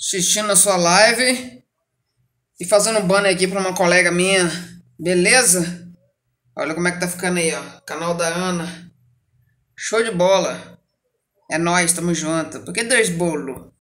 assistindo a sua live e fazendo um banner aqui para uma colega minha, beleza? Olha como é que tá ficando aí, ó. Canal da Ana. Show de bola. É nós, tamo junto. Por que dois bolos?